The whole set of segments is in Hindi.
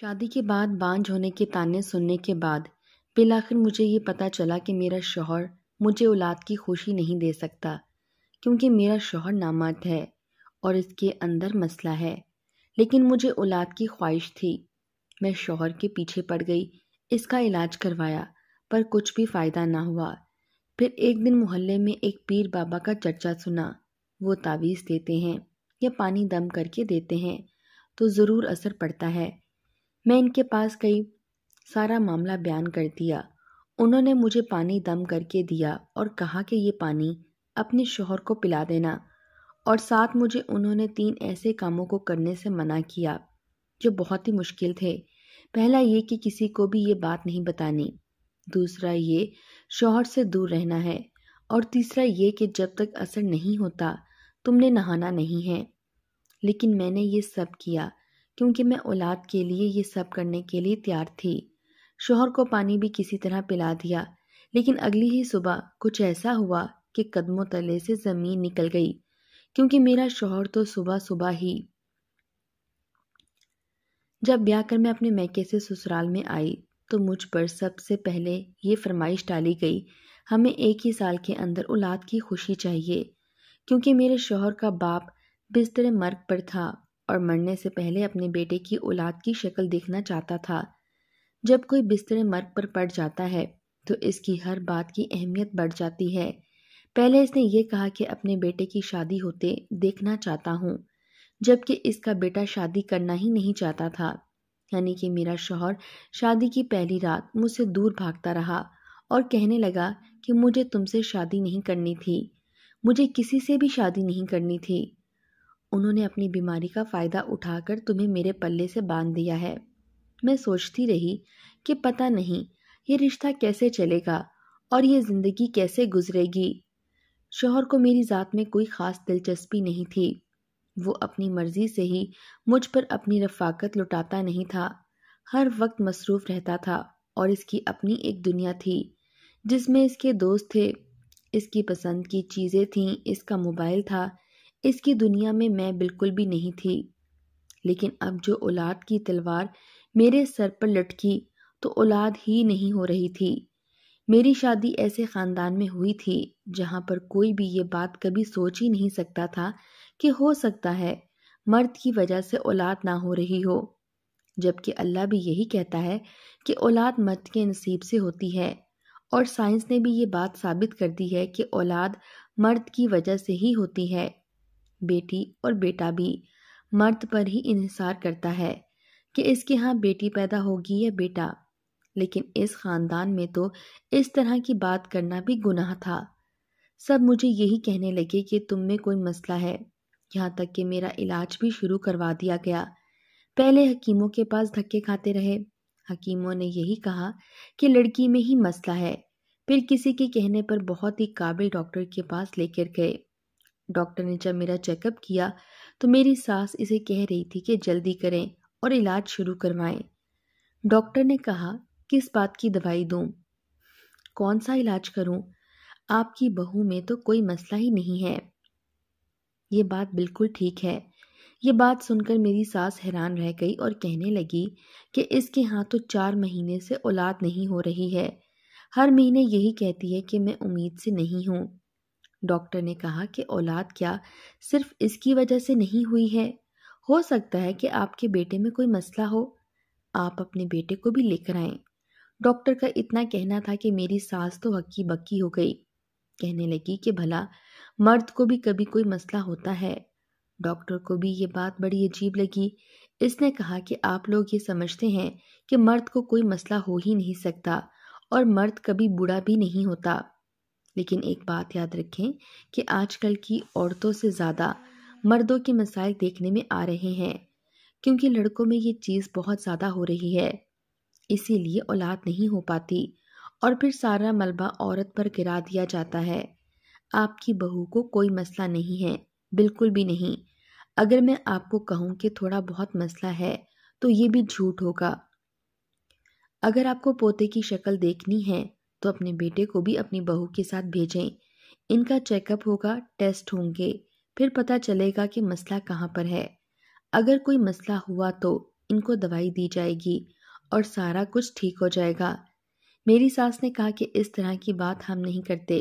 शादी के बाद बांझ होने के ताने सुनने के बाद बिलाखिर मुझे ये पता चला कि मेरा शोहर मुझे औलाद की खुशी नहीं दे सकता क्योंकि मेरा शोहर नामर्द है और इसके अंदर मसला है लेकिन मुझे औलाद की ख्वाहिश थी मैं शोहर के पीछे पड़ गई इसका इलाज करवाया पर कुछ भी फ़ायदा ना हुआ फिर एक दिन मोहल्ले में एक पीर बाबा का चर्चा सुना वो तावीज़ देते हैं या पानी दम करके देते हैं तो ज़रूर असर पड़ता है मैं इनके पास गई सारा मामला बयान कर दिया उन्होंने मुझे पानी दम करके दिया और कहा कि ये पानी अपने शोहर को पिला देना और साथ मुझे उन्होंने तीन ऐसे कामों को करने से मना किया जो बहुत ही मुश्किल थे पहला ये कि किसी को भी ये बात नहीं बतानी दूसरा ये शोहर से दूर रहना है और तीसरा ये कि जब तक असर नहीं होता तुमने नहाना नहीं है लेकिन मैंने ये सब किया क्योंकि मैं औलाद के लिए ये सब करने के लिए तैयार थी शोहर को पानी भी किसी तरह पिला दिया लेकिन अगली ही सुबह कुछ ऐसा हुआ कि कदमों तले से ज़मीन निकल गई क्योंकि मेरा शोहर तो सुबह सुबह ही जब ब्याह कर मैं अपने मैके से ससुराल में आई तो मुझ पर सबसे पहले ये फरमाइश डाली गई हमें एक ही साल के अंदर औलाद की खुशी चाहिए क्योंकि मेरे शोहर का बाप बिस्तर मर्ग पर था और मरने से पहले अपने बेटे की औलाद की शक्ल देखना चाहता था जब कोई बिस्तर मर्ग पर पड़ जाता है तो इसकी हर बात की अहमियत बढ़ जाती है पहले इसने ये कहा कि अपने बेटे की शादी होते देखना चाहता हूँ जबकि इसका बेटा शादी करना ही नहीं चाहता था यानी कि मेरा शोहर शादी की पहली रात मुझसे दूर भागता रहा और कहने लगा कि मुझे तुमसे शादी नहीं करनी थी मुझे किसी से भी शादी नहीं करनी थी उन्होंने अपनी बीमारी का फ़ायदा उठाकर तुम्हें मेरे पल्ले से बांध दिया है मैं सोचती रही कि पता नहीं ये रिश्ता कैसे चलेगा और ये ज़िंदगी कैसे गुजरेगी शोहर को मेरी ज़ात में कोई ख़ास दिलचस्पी नहीं थी वो अपनी मर्ज़ी से ही मुझ पर अपनी रफाकत लुटाता नहीं था हर वक्त मसरूफ़ रहता था और इसकी अपनी एक दुनिया थी जिसमें इसके दोस्त थे इसकी पसंद की चीज़ें थीं इसका मोबाइल था इसकी दुनिया में मैं बिल्कुल भी नहीं थी लेकिन अब जो औलाद की तलवार मेरे सर पर लटकी तो औलाद ही नहीं हो रही थी मेरी शादी ऐसे ख़ानदान में हुई थी जहाँ पर कोई भी ये बात कभी सोच ही नहीं सकता था कि हो सकता है मर्द की वजह से औलाद ना हो रही हो जबकि अल्लाह भी यही कहता है कि औलाद मर्द के नसीब से होती है और साइंस ने भी ये बात साबित कर दी है कि औलाद मर्द की वजह से ही होती है बेटी और बेटा भी मर्द पर ही इंसार करता है कि इसके यहाँ बेटी पैदा होगी या बेटा लेकिन इस ख़ानदान में तो इस तरह की बात करना भी गुनाह था सब मुझे यही कहने लगे कि तुम में कोई मसला है यहाँ तक कि मेरा इलाज भी शुरू करवा दिया गया पहले हकीमों के पास धक्के खाते रहे हकीमों ने यही कहा कि लड़की में ही मसला है फिर किसी के कहने पर बहुत ही काबिल डॉक्टर के पास लेकर गए डॉक्टर ने जब मेरा चेकअप किया तो मेरी सास इसे कह रही थी कि जल्दी करें और इलाज शुरू करवाएं डॉक्टर ने कहा किस बात की दवाई दूँ कौन सा इलाज करूँ आपकी बहू में तो कोई मसला ही नहीं है ये बात बिल्कुल ठीक है ये बात सुनकर मेरी सास हैरान रह गई और कहने लगी कि इसके यहाँ तो चार महीने से औलाद नहीं हो रही है हर महीने यही कहती है कि मैं उम्मीद से नहीं हूँ डॉक्टर ने कहा कि औलाद क्या सिर्फ इसकी वजह से नहीं हुई है हो सकता है कि आपके बेटे में कोई मसला हो आप अपने बेटे को भी लेकर आएं डॉक्टर का इतना कहना था कि मेरी सास तो हक्की बक्की हो गई कहने लगी कि भला मर्द को भी कभी कोई मसला होता है डॉक्टर को भी ये बात बड़ी अजीब लगी इसने कहा कि आप लोग ये समझते हैं कि मर्द को कोई मसला हो ही नहीं सकता और मर्द कभी बुरा भी नहीं होता लेकिन एक बात याद रखें कि आजकल की औरतों से ज़्यादा मर्दों के मसाइल देखने में आ रहे हैं क्योंकि लड़कों में ये चीज़ बहुत ज़्यादा हो रही है इसीलिए औलाद नहीं हो पाती और फिर सारा मलबा औरत पर गिरा दिया जाता है आपकी बहू को कोई मसला नहीं है बिल्कुल भी नहीं अगर मैं आपको कहूँ कि थोड़ा बहुत मसला है तो ये भी झूठ होगा अगर आपको पोते की शक्ल देखनी है तो अपने बेटे को भी अपनी बहू के साथ भेजें इनका चेकअप होगा टेस्ट होंगे फिर पता चलेगा कि मसला कहाँ पर है अगर कोई मसला हुआ तो इनको दवाई दी जाएगी और सारा कुछ ठीक हो जाएगा मेरी सास ने कहा कि इस तरह की बात हम नहीं करते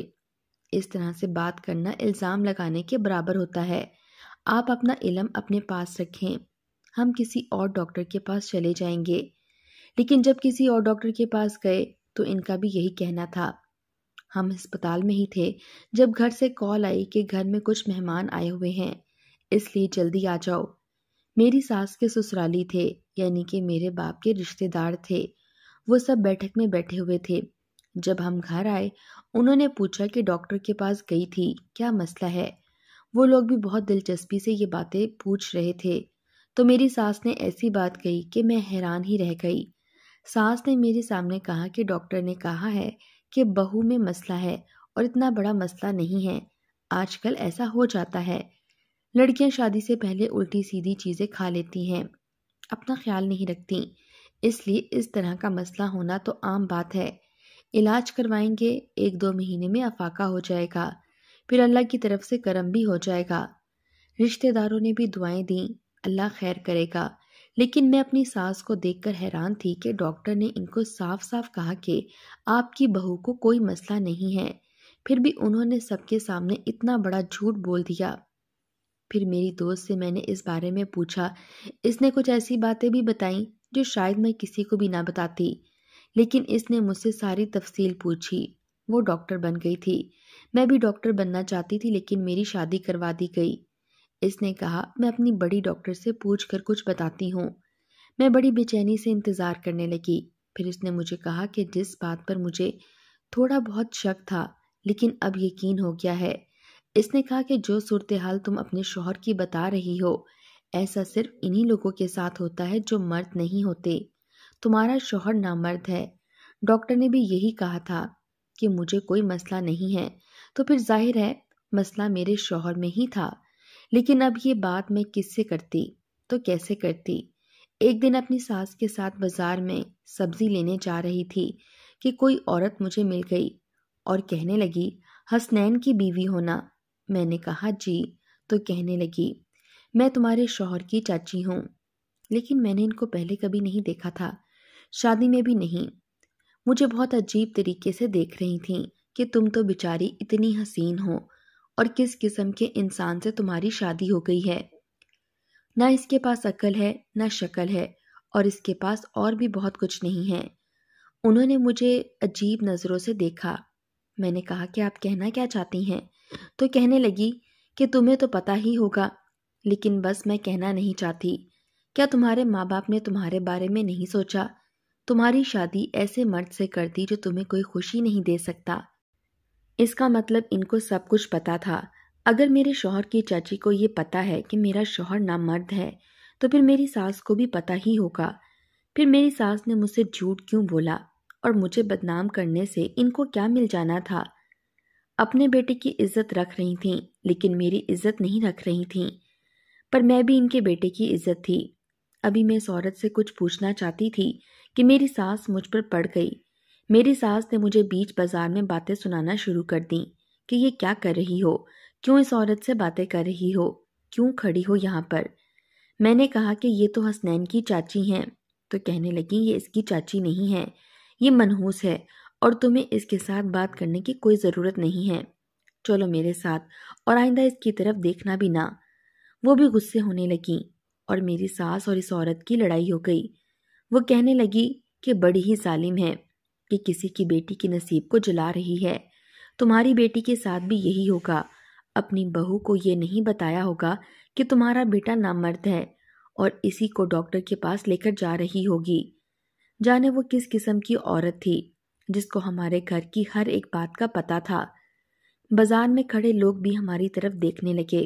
इस तरह से बात करना इल्ज़ाम लगाने के बराबर होता है आप अपना इलम अपने पास रखें हम किसी और डॉक्टर के पास चले जाएंगे लेकिन जब किसी और डॉक्टर के पास गए तो इनका भी यही कहना था हम अस्पताल में ही थे जब घर से कॉल आई कि घर में कुछ मेहमान आए हुए हैं इसलिए जल्दी आ जाओ मेरी सास के ससुराली थे यानी कि मेरे बाप के रिश्तेदार थे वो सब बैठक में बैठे हुए थे जब हम घर आए उन्होंने पूछा कि डॉक्टर के पास गई थी क्या मसला है वो लोग भी बहुत दिलचस्पी से ये बातें पूछ रहे थे तो मेरी सास ने ऐसी बात कही कि मैं हैरान ही रह गई सास ने मेरे सामने कहा कि डॉक्टर ने कहा है कि बहू में मसला है और इतना बड़ा मसला नहीं है आजकल ऐसा हो जाता है लड़कियां शादी से पहले उल्टी सीधी चीज़ें खा लेती हैं अपना ख्याल नहीं रखती इसलिए इस तरह का मसला होना तो आम बात है इलाज करवाएंगे एक दो महीने में अफाका हो जाएगा फिर अल्लाह की तरफ से करम भी हो जाएगा रिश्तेदारों ने भी दुआएं दी अल्लाह खैर करेगा लेकिन मैं अपनी सास को देखकर हैरान थी कि डॉक्टर ने इनको साफ साफ कहा कि आपकी बहू को कोई मसला नहीं है फिर भी उन्होंने सबके सामने इतना बड़ा झूठ बोल दिया फिर मेरी दोस्त से मैंने इस बारे में पूछा इसने कुछ ऐसी बातें भी बताईं जो शायद मैं किसी को भी ना बताती लेकिन इसने मुझसे सारी तफसील पूछी वो डॉक्टर बन गई थी मैं भी डॉक्टर बनना चाहती थी लेकिन मेरी शादी करवा दी गई इसने कहा मैं अपनी बड़ी डॉक्टर से पूछ कर कुछ बताती हूँ मैं बड़ी बेचैनी से इंतज़ार करने लगी फिर इसने मुझे कहा कि जिस बात पर मुझे थोड़ा बहुत शक था लेकिन अब यकीन हो गया है इसने कहा कि जो सूरत हाल तुम अपने शोहर की बता रही हो ऐसा सिर्फ इन्हीं लोगों के साथ होता है जो मर्द नहीं होते तुम्हारा शोहर नामर्द है डॉक्टर ने भी यही कहा था कि मुझे कोई मसला नहीं है तो फिर जाहिर है मसला मेरे शोहर में ही था लेकिन अब ये बात मैं किससे करती तो कैसे करती एक दिन अपनी सास के साथ बाजार में सब्जी लेने जा रही थी कि कोई औरत मुझे मिल गई और कहने लगी हसनैन की बीवी होना मैंने कहा जी तो कहने लगी मैं तुम्हारे शोहर की चाची हूँ लेकिन मैंने इनको पहले कभी नहीं देखा था शादी में भी नहीं मुझे बहुत अजीब तरीके से देख रही थी कि तुम तो बेचारी इतनी हसीन हो और किस किस्म के इंसान से तुम्हारी शादी हो गई है ना इसके पास अकल है ना शक्ल है और इसके पास और भी बहुत कुछ नहीं है उन्होंने मुझे अजीब नज़रों से देखा मैंने कहा कि आप कहना क्या चाहती हैं तो कहने लगी कि तुम्हें तो पता ही होगा लेकिन बस मैं कहना नहीं चाहती क्या तुम्हारे माँ बाप ने तुम्हारे बारे में नहीं सोचा तुम्हारी शादी ऐसे मर्द से कर दी जो तुम्हें कोई खुशी नहीं दे सकता इसका मतलब इनको सब कुछ पता था अगर मेरे शोहर की चाची को ये पता है कि मेरा शोहर ना मर्द है तो फिर मेरी सास को भी पता ही होगा फिर मेरी सास ने मुझसे झूठ क्यों बोला और मुझे बदनाम करने से इनको क्या मिल जाना था अपने बेटे की इज्जत रख रही थी लेकिन मेरी इज्जत नहीं रख रही थी पर मैं भी इनके बेटे की इज्जत थी अभी मैं इस औरत से कुछ पूछना चाहती थी कि मेरी सास मुझ पर पड़ गई मेरी सास ने मुझे बीच बाजार में बातें सुनाना शुरू कर दी कि ये क्या कर रही हो क्यों इस औरत से बातें कर रही हो क्यों खड़ी हो यहाँ पर मैंने कहा कि ये तो हसनैन की चाची हैं तो कहने लगी ये इसकी चाची नहीं है ये मनहूस है और तुम्हें इसके साथ बात करने की कोई ज़रूरत नहीं है चलो मेरे साथ और आइंदा इसकी तरफ देखना भी ना वो भी गुस्से होने लगी और मेरी सास और इस औरत की लड़ाई हो गई वो कहने लगी कि बड़ी ही जालिम है कि किसी की बेटी की नसीब को जला रही है तुम्हारी बेटी के साथ भी यही होगा अपनी बहू को ये नहीं बताया होगा कि तुम्हारा बेटा नामर्द है और इसी को डॉक्टर के पास लेकर जा रही होगी जाने वो किस किस्म की औरत थी जिसको हमारे घर की हर एक बात का पता था बाजार में खड़े लोग भी हमारी तरफ देखने लगे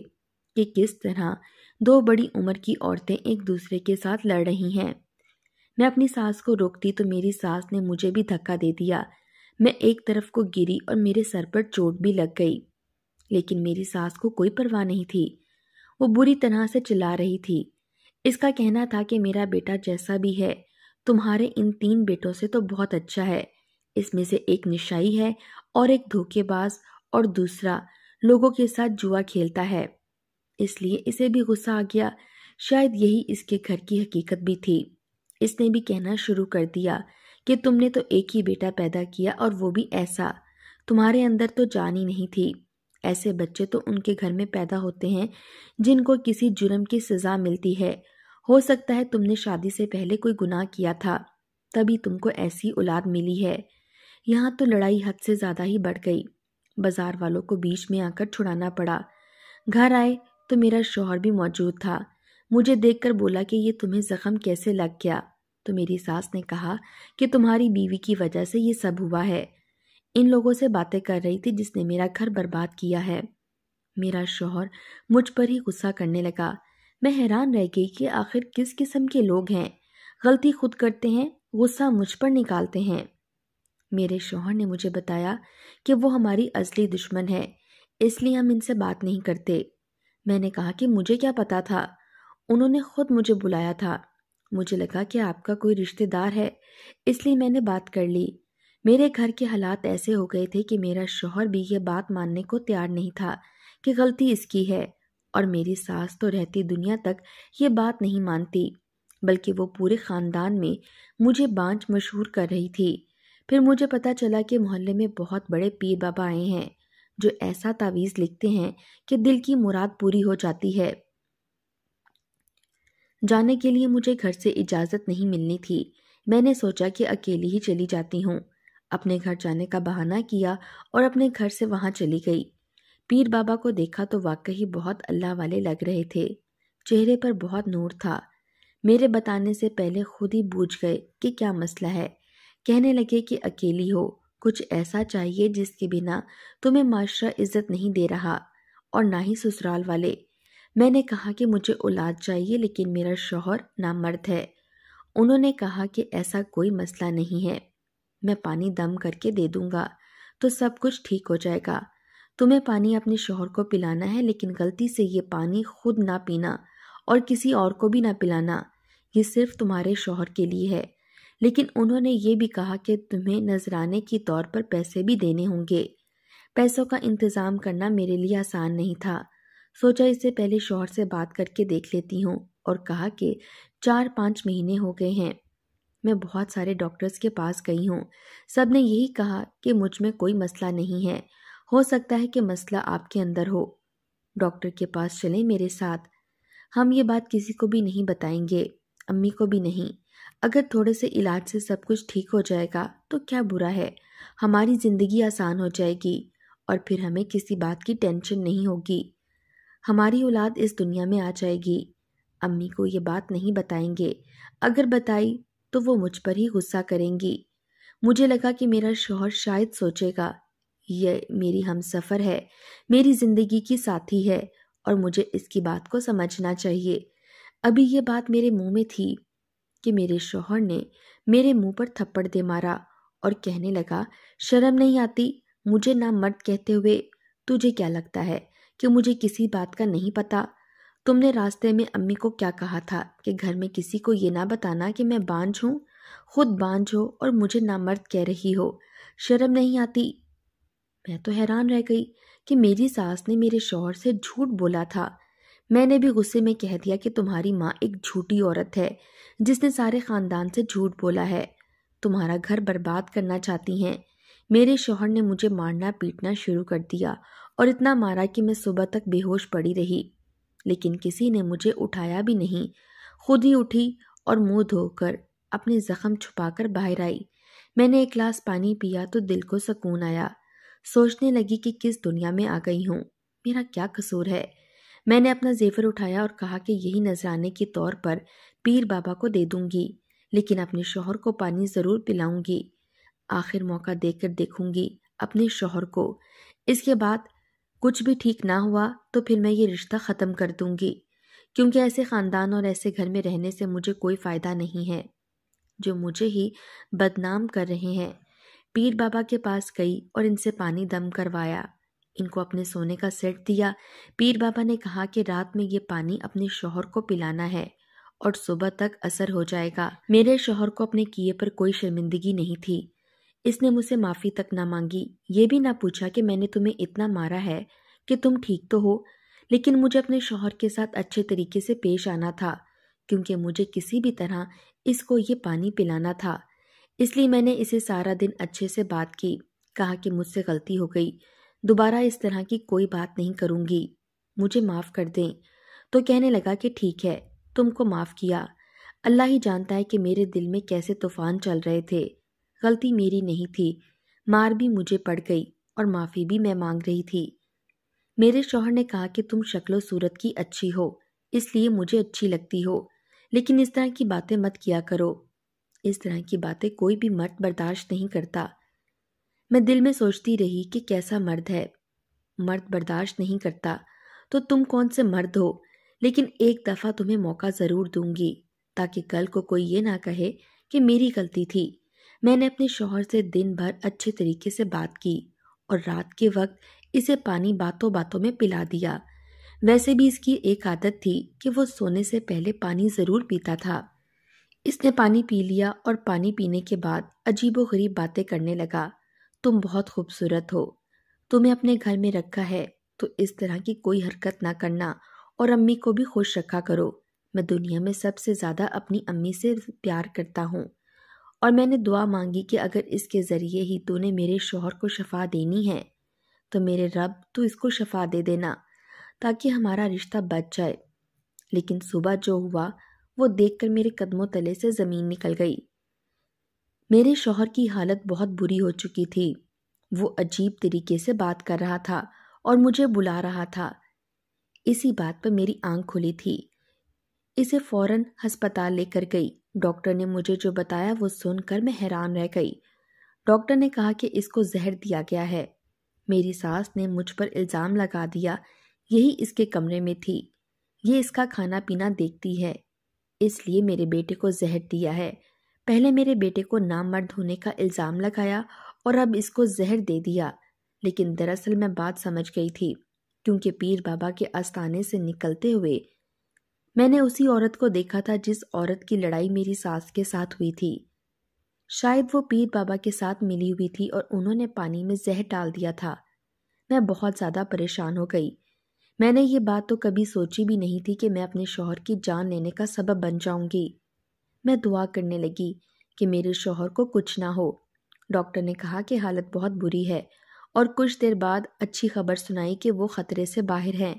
कि किस तरह दो बड़ी उम्र की औरतें एक दूसरे के साथ लड़ रही हैं मैं अपनी सास को रोकती तो मेरी सास ने मुझे भी धक्का दे दिया मैं एक तरफ को गिरी और मेरे सर पर चोट भी लग गई लेकिन मेरी सास को कोई परवाह नहीं थी वो बुरी तरह से चिल्ला रही थी इसका कहना था कि मेरा बेटा जैसा भी है तुम्हारे इन तीन बेटों से तो बहुत अच्छा है इसमें से एक निशाई है और एक धोखेबाज और दूसरा लोगों के साथ जुआ खेलता है इसलिए इसे भी गुस्सा आ गया शायद यही इसके घर की हकीकत भी थी इसने भी कहना शुरू कर दिया कि तुमने तो एक ही बेटा पैदा किया और वो भी ऐसा तुम्हारे अंदर तो जान ही नहीं थी ऐसे बच्चे तो उनके घर में पैदा होते हैं जिनको किसी जुर्म की सज़ा मिलती है हो सकता है तुमने शादी से पहले कोई गुनाह किया था तभी तुमको ऐसी औलाद मिली है यहाँ तो लड़ाई हद से ज़्यादा ही बढ़ गई बाज़ार वालों को बीच में आकर छुड़ाना पड़ा घर आए तो मेरा शोहर भी मौजूद था मुझे देखकर बोला कि ये तुम्हें ज़ख्म कैसे लग गया तो मेरी सास ने कहा कि तुम्हारी बीवी की वजह से ये सब हुआ है इन लोगों से बातें कर रही थी जिसने मेरा घर बर्बाद किया है मेरा शोहर मुझ पर ही गुस्सा करने लगा मैं हैरान रह गई कि आखिर किस किस्म के लोग हैं गलती खुद करते हैं गुस्सा मुझ पर निकालते हैं मेरे शोहर ने मुझे बताया कि वो हमारी असली दुश्मन है इसलिए हम इनसे बात नहीं करते मैंने कहा कि मुझे क्या पता था उन्होंने खुद मुझे बुलाया था मुझे लगा कि आपका कोई रिश्तेदार है इसलिए मैंने बात कर ली मेरे घर के हालात ऐसे हो गए थे कि मेरा शोहर भी ये बात मानने को तैयार नहीं था कि गलती इसकी है और मेरी सास तो रहती दुनिया तक ये बात नहीं मानती बल्कि वो पूरे ख़ानदान में मुझे बांझ मशहूर कर रही थी फिर मुझे पता चला कि मोहल्ले में बहुत बड़े पीर बाबा आए हैं जो ऐसा तावीज़ लिखते हैं कि दिल की मुराद पूरी हो जाती है जाने के लिए मुझे घर से इजाज़त नहीं मिलनी थी मैंने सोचा कि अकेली ही चली जाती हूँ अपने घर जाने का बहाना किया और अपने घर से वहाँ चली गई पीर बाबा को देखा तो वाकई बहुत अल्लाह वाले लग रहे थे चेहरे पर बहुत नूर था मेरे बताने से पहले खुद ही बूझ गए कि क्या मसला है कहने लगे कि अकेली हो कुछ ऐसा चाहिए जिसके बिना तुम्हें माशरा इज्जत नहीं दे रहा और ना ही ससुराल वाले मैंने कहा कि मुझे औलाद चाहिए लेकिन मेरा शौहर मर्द है उन्होंने कहा कि ऐसा कोई मसला नहीं है मैं पानी दम करके दे दूँगा तो सब कुछ ठीक हो जाएगा तुम्हें पानी अपने शोहर को पिलाना है लेकिन गलती से ये पानी खुद ना पीना और किसी और को भी ना पिलाना ये सिर्फ तुम्हारे शोहर के लिए है लेकिन उन्होंने ये भी कहा कि तुम्हें नजराने के तौर पर पैसे भी देने होंगे पैसों का इंतज़ाम करना मेरे लिए आसान नहीं था सोचा इससे पहले शोहर से बात करके देख लेती हूँ और कहा कि चार पाँच महीने हो गए हैं मैं बहुत सारे डॉक्टर्स के पास गई हूँ सब ने यही कहा कि मुझ में कोई मसला नहीं है हो सकता है कि मसला आपके अंदर हो डॉक्टर के पास चले मेरे साथ हम ये बात किसी को भी नहीं बताएंगे अम्मी को भी नहीं अगर थोड़े से इलाज से सब कुछ ठीक हो जाएगा तो क्या बुरा है हमारी ज़िंदगी आसान हो जाएगी और फिर हमें किसी बात की टेंशन नहीं होगी हमारी औलाद इस दुनिया में आ जाएगी अम्मी को ये बात नहीं बताएंगे अगर बताई तो वो मुझ पर ही गुस्सा करेंगी मुझे लगा कि मेरा शोहर शायद सोचेगा ये मेरी हम सफ़र है मेरी ज़िंदगी की साथी है और मुझे इसकी बात को समझना चाहिए अभी ये बात मेरे मुंह में थी कि मेरे शोहर ने मेरे मुंह पर थप्पड़ दे मारा और कहने लगा शर्म नहीं आती मुझे ना मर्द कहते हुए तुझे क्या लगता है कि मुझे किसी बात का नहीं पता तुमने रास्ते में अम्मी को क्या कहा था कि घर में किसी को ये ना बताना कि मैं बांझ हूँ खुद बांझ हो और मुझे नामर्द कह रही हो शर्म नहीं आती मैं तो हैरान रह गई कि मेरी सास ने मेरे शोहर से झूठ बोला था मैंने भी गुस्से में कह दिया कि तुम्हारी माँ एक झूठी औरत है जिसने सारे ख़ानदान से झूठ बोला है तुम्हारा घर बर्बाद करना चाहती हैं मेरे शोहर ने मुझे मारना पीटना शुरू कर दिया और इतना मारा कि मैं सुबह तक बेहोश पड़ी रही लेकिन किसी ने मुझे उठाया भी नहीं खुद ही उठी और मुंह धोकर अपने जख्म छुपाकर बाहर आई मैंने एक गिलास पानी पिया तो दिल को सुकून आया सोचने लगी कि किस दुनिया में आ गई हूँ मेरा क्या कसूर है मैंने अपना जेवर उठाया और कहा कि यही नजराने के तौर पर पीर बाबा को दे दूंगी लेकिन अपने शोहर को पानी ज़रूर पिलाऊंगी आखिर मौका देकर देखूंगी अपने शोहर को इसके बाद कुछ भी ठीक ना हुआ तो फिर मैं ये रिश्ता ख़त्म कर दूंगी क्योंकि ऐसे ख़ानदान और ऐसे घर में रहने से मुझे कोई फ़ायदा नहीं है जो मुझे ही बदनाम कर रहे हैं पीर बाबा के पास गई और इनसे पानी दम करवाया इनको अपने सोने का सेट दिया पीर बाबा ने कहा कि रात में ये पानी अपने शोहर को पिलाना है और सुबह तक असर हो जाएगा मेरे शोहर को अपने किए पर कोई शर्मिंदगी नहीं थी इसने मुझसे माफ़ी तक ना मांगी ये भी ना पूछा कि मैंने तुम्हें इतना मारा है कि तुम ठीक तो हो लेकिन मुझे अपने शोहर के साथ अच्छे तरीके से पेश आना था क्योंकि मुझे किसी भी तरह इसको ये पानी पिलाना था इसलिए मैंने इसे सारा दिन अच्छे से बात की कहा कि मुझसे गलती हो गई दोबारा इस तरह की कोई बात नहीं करूँगी मुझे माफ़ कर दें तो कहने लगा कि ठीक है तुमको माफ़ किया अल्लाह ही जानता है कि मेरे दिल में कैसे तूफ़ान चल रहे थे गलती मेरी नहीं थी मार भी मुझे पड़ गई और माफ़ी भी मैं मांग रही थी मेरे शौहर ने कहा कि तुम शक्लो सूरत की अच्छी हो इसलिए मुझे अच्छी लगती हो लेकिन इस तरह की बातें मत किया करो इस तरह की बातें कोई भी मर्द बर्दाश्त नहीं करता मैं दिल में सोचती रही कि कैसा मर्द है मर्द बर्दाश्त नहीं करता तो तुम कौन से मर्द हो लेकिन एक दफ़ा तुम्हें मौका ज़रूर दूंगी ताकि कल को कोई ये ना कहे कि मेरी गलती थी मैंने अपने शोहर से दिन भर अच्छे तरीके से बात की और रात के वक्त इसे पानी बातों बातों में पिला दिया वैसे भी इसकी एक आदत थी कि वो सोने से पहले पानी ज़रूर पीता था इसने पानी पी लिया और पानी पीने के बाद अजीबो गरीब बातें करने लगा तुम बहुत खूबसूरत हो तुम्हें अपने घर में रखा है तो इस तरह की कोई हरकत ना करना और अम्मी को भी खुश रखा करो मैं दुनिया में सबसे ज़्यादा अपनी अम्मी से प्यार करता हूँ और मैंने दुआ मांगी कि अगर इसके ज़रिए ही तूने मेरे शोहर को शफा देनी है तो मेरे रब तू इसको शफा दे देना ताकि हमारा रिश्ता बच जाए लेकिन सुबह जो हुआ वो देखकर मेरे कदमों तले से ज़मीन निकल गई मेरे शोहर की हालत बहुत बुरी हो चुकी थी वो अजीब तरीके से बात कर रहा था और मुझे बुला रहा था इसी बात पर मेरी आंख खुली थी इसे फौरन अस्पताल लेकर गई डॉक्टर ने मुझे जो बताया वो सुनकर मैं हैरान रह गई डॉक्टर ने कहा कि इसको जहर दिया गया है मेरी सास ने मुझ पर इल्ज़ाम लगा दिया यही इसके कमरे में थी ये इसका खाना पीना देखती है इसलिए मेरे बेटे को जहर दिया है पहले मेरे बेटे को नामर्द होने का इल्ज़ाम लगाया और अब इसको जहर दे दिया लेकिन दरअसल मैं बात समझ गई थी क्योंकि पीर बाबा के आस्थाने से निकलते हुए मैंने उसी औरत को देखा था जिस औरत की लड़ाई मेरी सास के साथ हुई थी शायद वो पीर बाबा के साथ मिली हुई थी और उन्होंने पानी में जहर डाल दिया था मैं बहुत ज़्यादा परेशान हो गई मैंने ये बात तो कभी सोची भी नहीं थी कि मैं अपने शोहर की जान लेने का सबब बन जाऊंगी मैं दुआ करने लगी कि मेरे शोहर को कुछ ना हो डॉक्टर ने कहा कि हालत बहुत बुरी है और कुछ देर बाद अच्छी खबर सुनाई कि वो ख़तरे से बाहर हैं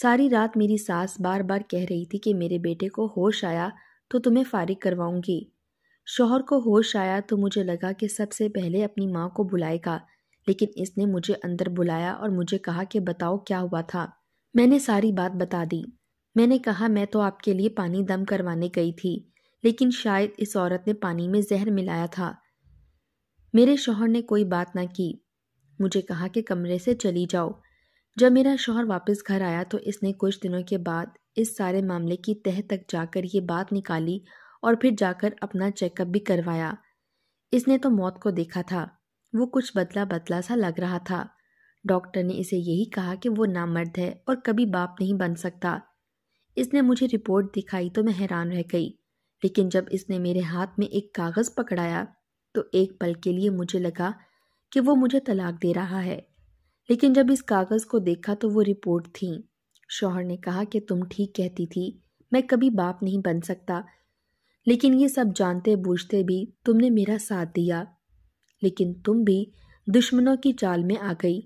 सारी रात मेरी सास बार बार कह रही थी कि मेरे बेटे को होश आया तो तुम्हें फारिग करवाऊंगी शोहर को होश आया तो मुझे लगा कि सबसे पहले अपनी माँ को बुलाएगा लेकिन इसने मुझे अंदर बुलाया और मुझे कहा कि बताओ क्या हुआ था मैंने सारी बात बता दी मैंने कहा मैं तो आपके लिए पानी दम करवाने गई थी लेकिन शायद इस औरत ने पानी में जहर मिलाया था मेरे शोहर ने कोई बात ना की मुझे कहा कि कमरे से चली जाओ जब मेरा शोहर वापस घर आया तो इसने कुछ दिनों के बाद इस सारे मामले की तह तक जाकर ये बात निकाली और फिर जाकर अपना चेकअप भी करवाया इसने तो मौत को देखा था वो कुछ बदला बदला सा लग रहा था डॉक्टर ने इसे यही कहा कि वो नामर्द है और कभी बाप नहीं बन सकता इसने मुझे रिपोर्ट दिखाई तो मैं हैरान रह गई लेकिन जब इसने मेरे हाथ में एक कागज़ पकड़ाया तो एक पल के लिए मुझे लगा कि वो मुझे तलाक दे रहा है लेकिन जब इस कागज़ को देखा तो वो रिपोर्ट थी शौहर ने कहा कि तुम ठीक कहती थी मैं कभी बाप नहीं बन सकता लेकिन ये सब जानते बूझते भी तुमने मेरा साथ दिया लेकिन तुम भी दुश्मनों की चाल में आ गई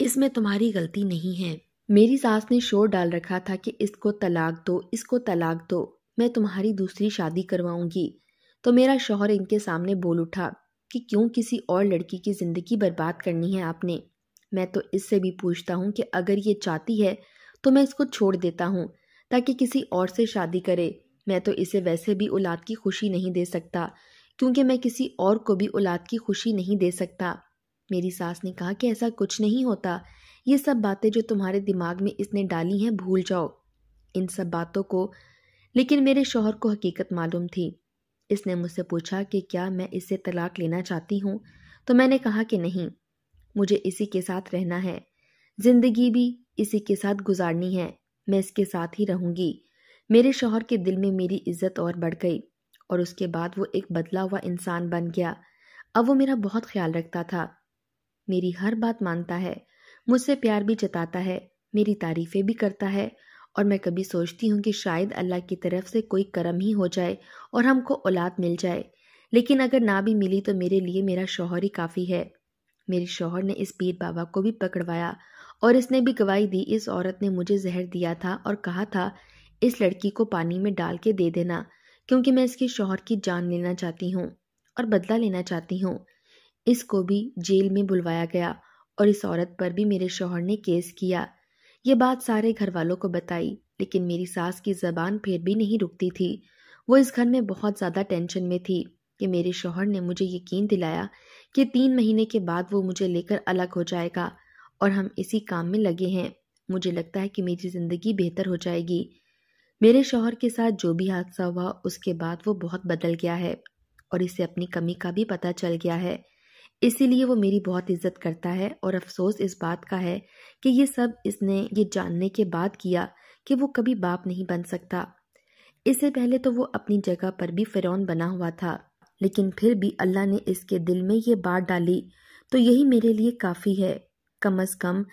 इसमें तुम्हारी गलती नहीं है मेरी सास ने शोर डाल रखा था कि इसको तलाक दो इसको तलाक दो मैं तुम्हारी दूसरी शादी करवाऊंगी तो मेरा शौहर इनके सामने बोल उठा कि क्यों किसी और लड़की की ज़िंदगी बर्बाद करनी है आपने मैं तो इससे भी पूछता हूँ कि अगर ये चाहती है तो मैं इसको छोड़ देता हूँ ताकि किसी और से शादी करे मैं तो इसे वैसे भी औलाद की खुशी नहीं दे सकता क्योंकि मैं किसी और को भी औलाद की खुशी नहीं दे सकता मेरी सास ने कहा कि ऐसा कुछ नहीं होता ये सब बातें जो तुम्हारे दिमाग में इसने डाली हैं भूल जाओ इन सब बातों को लेकिन मेरे शोहर को हकीकत मालूम थी इसने मुझसे पूछा कि क्या मैं इससे तलाक लेना चाहती हूँ तो मैंने कहा कि नहीं मुझे इसी के साथ रहना है जिंदगी भी इसी के साथ गुजारनी है मैं इसके साथ ही रहूंगी मेरे शोहर के दिल में मेरी इज्जत और बढ़ गई और उसके बाद वो एक बदला हुआ इंसान बन गया अब वो मेरा बहुत ख्याल रखता था मेरी हर बात मानता है मुझसे प्यार भी जताता है मेरी तारीफ़ें भी करता है और मैं कभी सोचती हूँ कि शायद अल्लाह की तरफ से कोई करम ही हो जाए और हमको औलाद मिल जाए लेकिन अगर ना भी मिली तो मेरे लिए मेरा शोहर ही काफ़ी है मेरे शोहर ने इस पीर बाबा को भी पकड़वाया और इसने भी गवाही दी इस औरत ने मुझे जहर दिया था और कहा था इस लड़की को पानी में डाल के दे देना क्योंकि मैं इसके शोहर की जान लेना चाहती हूँ और बदला लेना चाहती हूँ इसको भी जेल में बुलवाया गया और इस औरत पर भी मेरे शोहर ने केस किया ये बात सारे घर वालों को बताई लेकिन मेरी सास की जबान फिर भी नहीं रुकती थी वो इस घर में बहुत ज़्यादा टेंशन में थी कि मेरे शोहर ने मुझे यकीन दिलाया कि तीन महीने के बाद वो मुझे लेकर अलग हो जाएगा और हम इसी काम में लगे हैं मुझे लगता है कि मेरी ज़िंदगी बेहतर हो जाएगी मेरे शोहर के साथ जो भी हादसा हुआ उसके बाद वो बहुत बदल गया है और इसे अपनी कमी का भी पता चल गया है इसीलिए वो मेरी बहुत इज्जत करता है और अफसोस इस बात का है कि ये सब इसने ये जानने के बाद किया कि वो कभी बाप नहीं बन सकता इससे पहले तो वो अपनी जगह पर भी फ़िरौन बना हुआ था लेकिन फिर भी अल्लाह ने इसके दिल में ये बात डाली तो यही मेरे लिए काफ़ी है कम अज़ कम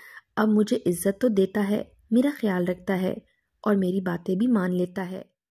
अब मुझे इज़्ज़त तो देता है मेरा ख्याल रखता है और मेरी बातें भी मान लेता है